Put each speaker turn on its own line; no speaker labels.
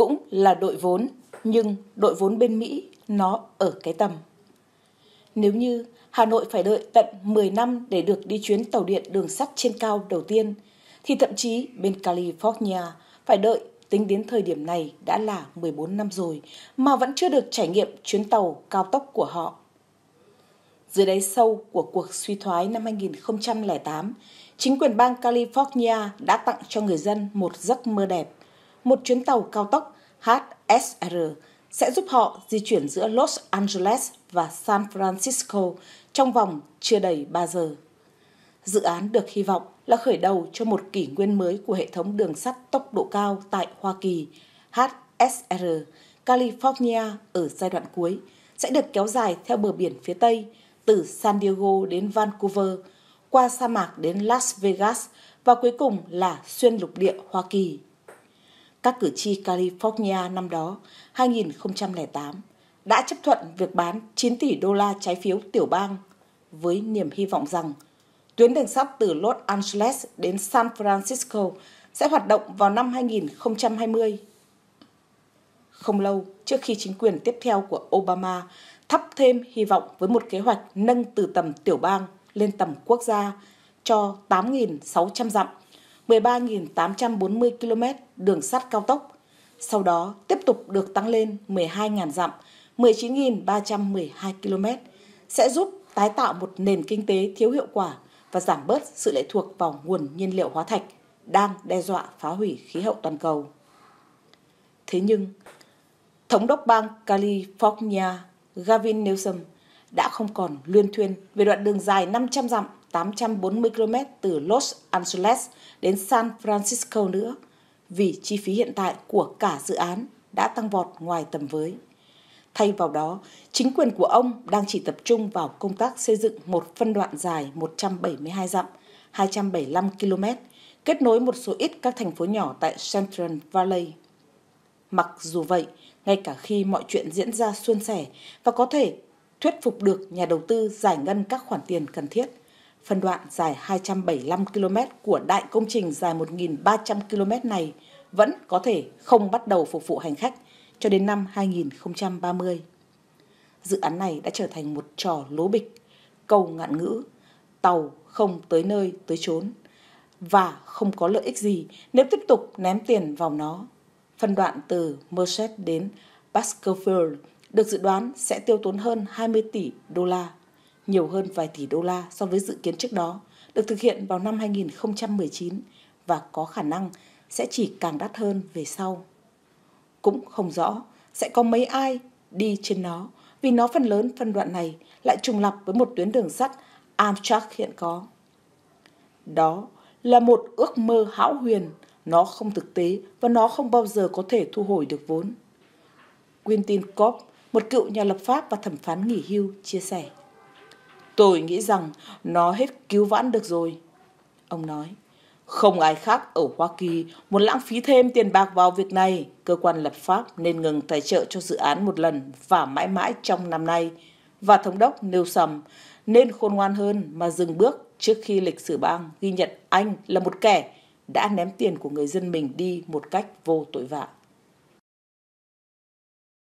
cũng là đội vốn, nhưng đội vốn bên Mỹ nó ở cái tầm. Nếu như Hà Nội phải đợi tận 10 năm để được đi chuyến tàu điện đường sắt trên cao đầu tiên, thì thậm chí bên California phải đợi tính đến thời điểm này đã là 14 năm rồi mà vẫn chưa được trải nghiệm chuyến tàu cao tốc của họ. Dưới đáy sâu của cuộc suy thoái năm 2008, chính quyền bang California đã tặng cho người dân một giấc mơ đẹp một chuyến tàu cao tốc HSR sẽ giúp họ di chuyển giữa Los Angeles và San Francisco trong vòng chưa đầy 3 giờ. Dự án được hy vọng là khởi đầu cho một kỷ nguyên mới của hệ thống đường sắt tốc độ cao tại Hoa Kỳ, HSR, California ở giai đoạn cuối, sẽ được kéo dài theo bờ biển phía Tây, từ San Diego đến Vancouver, qua sa mạc đến Las Vegas và cuối cùng là xuyên lục địa Hoa Kỳ các cử tri California năm đó, 2008, đã chấp thuận việc bán 9 tỷ đô la trái phiếu tiểu bang với niềm hy vọng rằng tuyến đường sắt từ Los Angeles đến San Francisco sẽ hoạt động vào năm 2020. Không lâu trước khi chính quyền tiếp theo của Obama thắp thêm hy vọng với một kế hoạch nâng từ tầm tiểu bang lên tầm quốc gia cho 8.600 dặm 13.840 km đường sắt cao tốc, sau đó tiếp tục được tăng lên 12.000 dặm, 19.312 km, sẽ giúp tái tạo một nền kinh tế thiếu hiệu quả và giảm bớt sự lệ thuộc vào nguồn nhiên liệu hóa thạch đang đe dọa phá hủy khí hậu toàn cầu. Thế nhưng, Thống đốc bang California Gavin Newsom đã không còn luyên thuyên về đoạn đường dài 500 dặm 840 km từ Los Angeles đến San Francisco nữa, vì chi phí hiện tại của cả dự án đã tăng vọt ngoài tầm với. Thay vào đó, chính quyền của ông đang chỉ tập trung vào công tác xây dựng một phân đoạn dài 172 dặm, 275 km, kết nối một số ít các thành phố nhỏ tại Central Valley. Mặc dù vậy, ngay cả khi mọi chuyện diễn ra suôn sẻ và có thể thuyết phục được nhà đầu tư giải ngân các khoản tiền cần thiết, Phân đoạn dài 275 km của đại công trình dài 1.300 km này vẫn có thể không bắt đầu phục vụ hành khách cho đến năm 2030. Dự án này đã trở thành một trò lố bịch, cầu ngạn ngữ, tàu không tới nơi tới chốn và không có lợi ích gì nếu tiếp tục ném tiền vào nó. Phần đoạn từ Merced đến Baskerville được dự đoán sẽ tiêu tốn hơn 20 tỷ đô la nhiều hơn vài tỷ đô la so với dự kiến trước đó, được thực hiện vào năm 2019 và có khả năng sẽ chỉ càng đắt hơn về sau. Cũng không rõ sẽ có mấy ai đi trên nó vì nó phần lớn phân đoạn này lại trùng lập với một tuyến đường sắt Amtrak hiện có. Đó là một ước mơ hão huyền, nó không thực tế và nó không bao giờ có thể thu hồi được vốn. Quentin Kopp, một cựu nhà lập pháp và thẩm phán nghỉ hưu, chia sẻ. Tôi nghĩ rằng nó hết cứu vãn được rồi. Ông nói, không ai khác ở Hoa Kỳ muốn lãng phí thêm tiền bạc vào việc này. Cơ quan lập pháp nên ngừng tài trợ cho dự án một lần và mãi mãi trong năm nay. Và Thống đốc nêu sầm nên khôn ngoan hơn mà dừng bước trước khi lịch sử bang ghi nhận anh là một kẻ đã ném tiền của người dân mình đi một cách vô tội vạ.